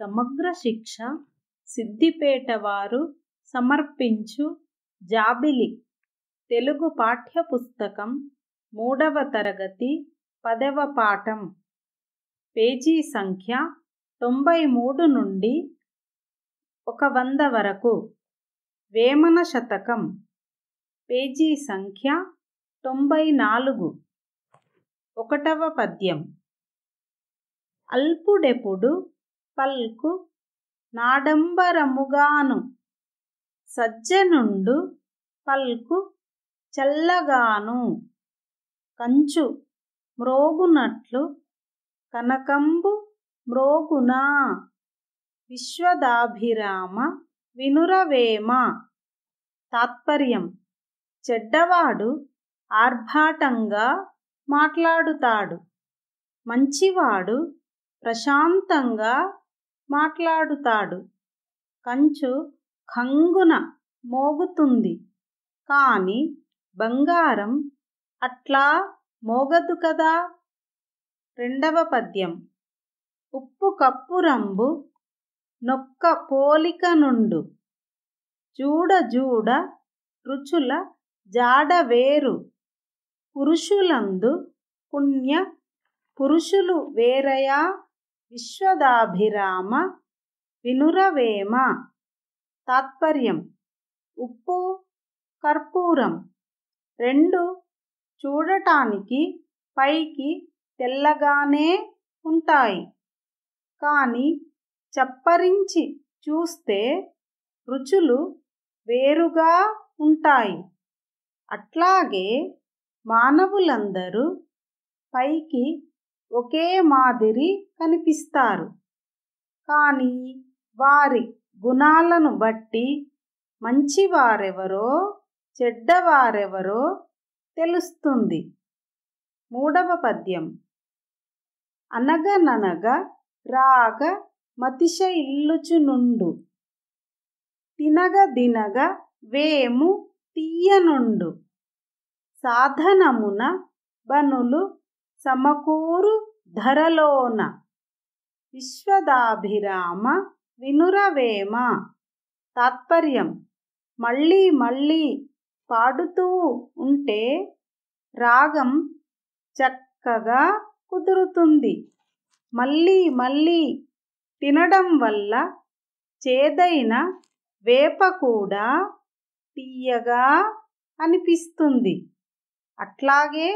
సమగ్ర శిక్ష సిద్ధిపేట వారు సమర్పించు జాబిలి తెలుగు పాఠ్యపుస్తకం మూడవ తరగతి పదవ పాఠం పేజీ సంఖ్య తొంభై మూడు నుండి ఒక వంద వరకు వేమన శతకం పేజీ సంఖ్య తొంభై నాలుగు ఒకటవ పద్యం అల్పుడెప్పుడు పల్కు నాడంబరముగాను సజ్జనుండు పల్కు చల్లగాను కంచు మ్రోగునట్లు కనకంబు మ్రోగునా విశ్వదాభిరామ వినురవేమ తాత్పర్యం చెడ్డవాడు ఆర్భాటంగా మాట్లాడుతాడు మంచివాడు ప్రశాంతంగా మాట్లాడుతాడు కంచు ఖంగున మోగుతుంది కాని బంగారం అట్లా మోగదు కదా రెండవ పద్యం ఉప్పు కప్పు రంబు నొక్క పోలిక నుండు జూడ జూడ రుచుల వేరు పురుషులందు పుణ్య పురుషులు వేరయా విశ్వదాభిరామ వినురవేమ తాత్పర్యం ఉప్పు కర్పూరం రెండు చూడటానికి పైకి తెల్లగానే ఉంటాయి కానీ చప్పరించి చూస్తే రుచులు వేరుగా ఉంటాయి అట్లాగే మానవులందరూ పైకి ఒకే మాదిరి కనిపిస్తారు కానీ వారి గుణాలను బట్టి మంచివారెవరో చెడ్డవారెవరో తెలుస్తుంది మూడవ పద్యం అనగననగ రాగ మతిశ ఇల్లుచునుండు తినగ దినగ వేము తీయనుండు సాధనమున బనులు సమకూరు ధరలోన విశ్వదాభిరామ వినురవేమ తాత్పర్యం మళ్ళీ మళ్ళీ పాడుతూ ఉంటే రాగం చక్కగా కుదురుతుంది మళ్ళీ మళ్ళీ తినడం వల్ల చేదైన వేప కూడా తీయగా అనిపిస్తుంది అట్లాగే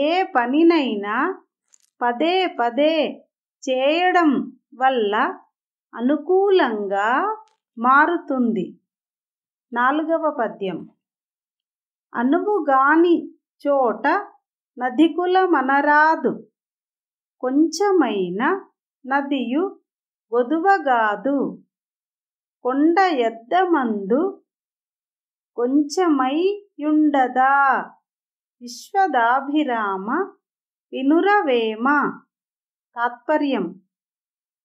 ఏ పనినైనా పదే పదే చేయడం వల్ల అనుకూలంగా మారుతుంది నాలుగవ పద్యం అనువుగాని చోట నదికుల మనరాదు కొంచెమైన నదియు గొదువగాదు కొండ ఎద్దమందు కొంచెమై యుండదా విశ్వదాభిరామ వినురవేమ తాత్పర్యం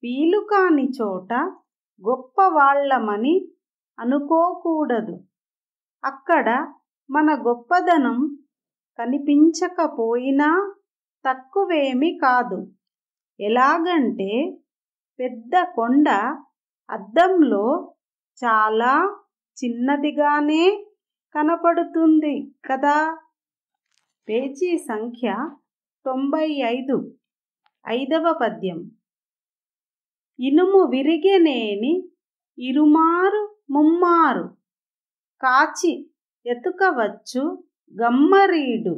వీలుకాని చోట గొప్పవాళ్లమని అనుకోకూడదు అక్కడ మన గొప్పదనం కనిపించకపోయినా తక్కువేమి కాదు ఎలాగంటే పెద్ద కొండ అద్దంలో చాలా చిన్నదిగానే కనపడుతుంది కదా పేజీ సంఖ్య తొంభై ఐదు ఐదవ పద్యం ఇనుము విరిగెనేని ఇరుమారు ముమ్మారు కాచి ఎతుకవచ్చు గమ్మరీడు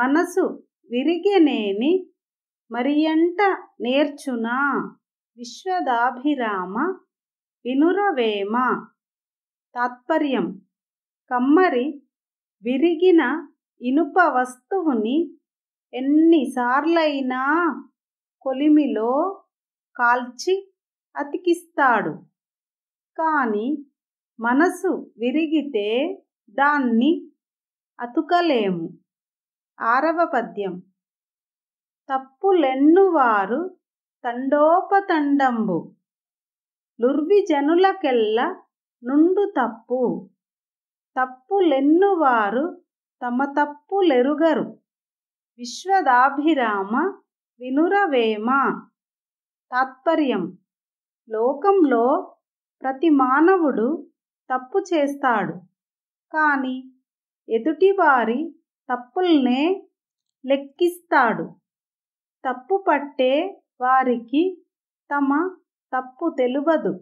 మనసు విరిగెనేని మరియంట నేర్చునా విశ్వదాభిరామ వినురవేమ తాత్పర్యం కమ్మరి విరిగిన ఇనుప వస్తువుని ఎన్నిసార్లైనా కొలిమిలో కాల్చి అతికిస్తాడు కానీ మనసు విరిగితే దాన్ని అతుకలేము ఆరవ పద్యం తప్పులెన్నువారు తండోపతండంబు లుర్విజనులకెల్ల నుండు తప్పు తప్పులెన్నువారు తమ తప్పులెరుగరు విశ్వదాభిరామ వినురవేమ తాత్పర్యం లోకంలో ప్రతి మానవుడు తప్పు చేస్తాడు కానీ ఎదుటివారి తప్పుల్నే లెక్కిస్తాడు తప్పు పట్టే వారికి తమ తప్పు తెలువదు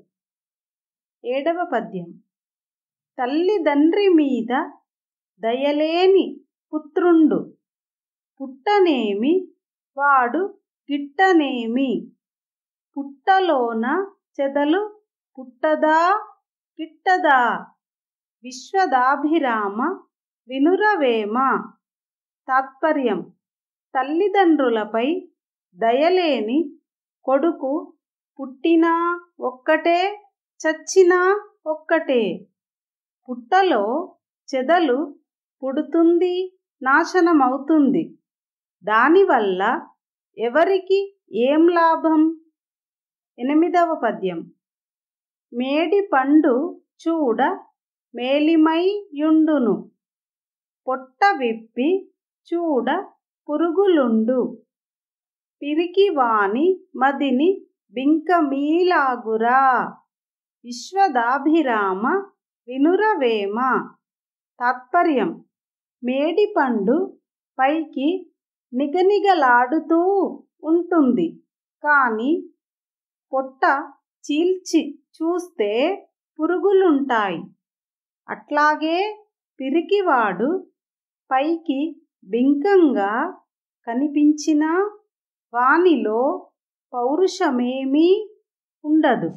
ఏడవ పద్యం తల్లిదండ్రి మీద దయలేని పుత్రుండు పుట్టనేమి వాడు గిట్టనేమి పుట్టలోన చెదలు పుట్టదా గిట్టదా విశ్వదాభిరామ వినురవేమ తాత్పర్యం తల్లిదండ్రులపై దయలేని కొడుకు పుట్టినా ఒక్కటే చచ్చినా ఒక్కటే పుట్టలో చెదలు పుడుతుంది నాశనమవుతుంది దానివల్ల ఎవరికి ఏం లాభం ఎనిమిదవ పద్యం మేడి పండు చూడ మేలిమైయుండును పొట్ట విప్పి చూడ పురుగులుండు పిరికివాని మదిని బింకమీలాగురా విశ్వదాభిరామ వినురవేమ తాత్పర్యం మేడిపండు పైకి నిగనిగలాడుతూ ఉంటుంది కానీ పొట్ట చీల్చి చూస్తే పురుగులుంటాయి అట్లాగే పిరికివాడు పైకి బింకంగా కనిపించినా వానిలో పౌరుషమేమీ ఉండదు